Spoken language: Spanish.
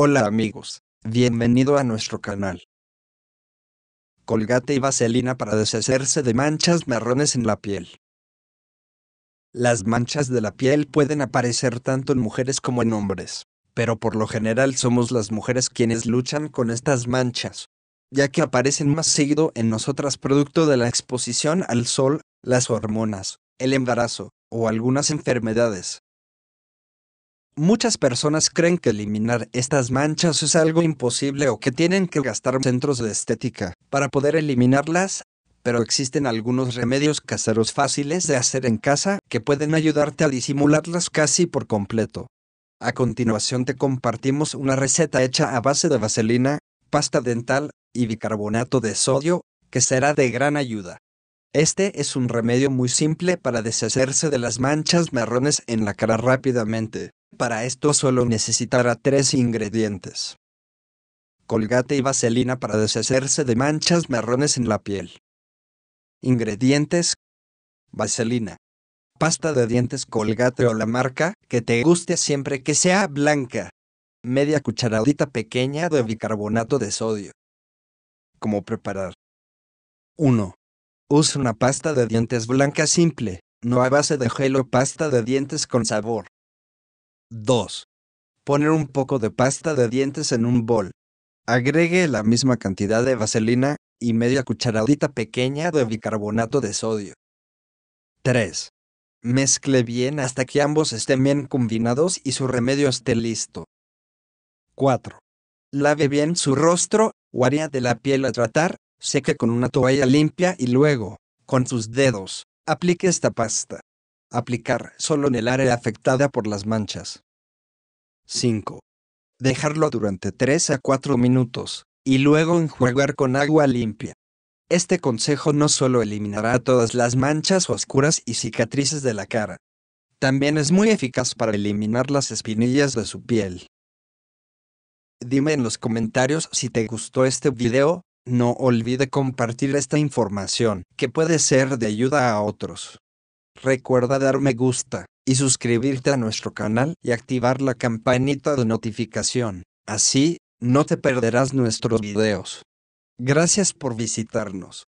Hola amigos, bienvenido a nuestro canal. Colgate y vaselina para deshacerse de manchas marrones en la piel. Las manchas de la piel pueden aparecer tanto en mujeres como en hombres, pero por lo general somos las mujeres quienes luchan con estas manchas, ya que aparecen más seguido en nosotras producto de la exposición al sol, las hormonas, el embarazo o algunas enfermedades. Muchas personas creen que eliminar estas manchas es algo imposible o que tienen que gastar centros de estética para poder eliminarlas, pero existen algunos remedios caseros fáciles de hacer en casa que pueden ayudarte a disimularlas casi por completo. A continuación te compartimos una receta hecha a base de vaselina, pasta dental y bicarbonato de sodio, que será de gran ayuda. Este es un remedio muy simple para deshacerse de las manchas marrones en la cara rápidamente. Para esto solo necesitará tres ingredientes. Colgate y vaselina para deshacerse de manchas marrones en la piel. Ingredientes. Vaselina. Pasta de dientes colgate o la marca que te guste siempre que sea blanca. Media cucharadita pequeña de bicarbonato de sodio. ¿Cómo preparar? 1. Usa una pasta de dientes blanca simple, no a base de gel o pasta de dientes con sabor. 2. Poner un poco de pasta de dientes en un bol. Agregue la misma cantidad de vaselina y media cucharadita pequeña de bicarbonato de sodio. 3. Mezcle bien hasta que ambos estén bien combinados y su remedio esté listo. 4. Lave bien su rostro o de la piel a tratar, seque con una toalla limpia y luego, con sus dedos, aplique esta pasta. Aplicar solo en el área afectada por las manchas. 5. Dejarlo durante 3 a 4 minutos, y luego enjuagar con agua limpia. Este consejo no solo eliminará todas las manchas oscuras y cicatrices de la cara, también es muy eficaz para eliminar las espinillas de su piel. Dime en los comentarios si te gustó este video, no olvides compartir esta información, que puede ser de ayuda a otros. Recuerda dar me gusta y suscribirte a nuestro canal y activar la campanita de notificación. Así, no te perderás nuestros videos. Gracias por visitarnos.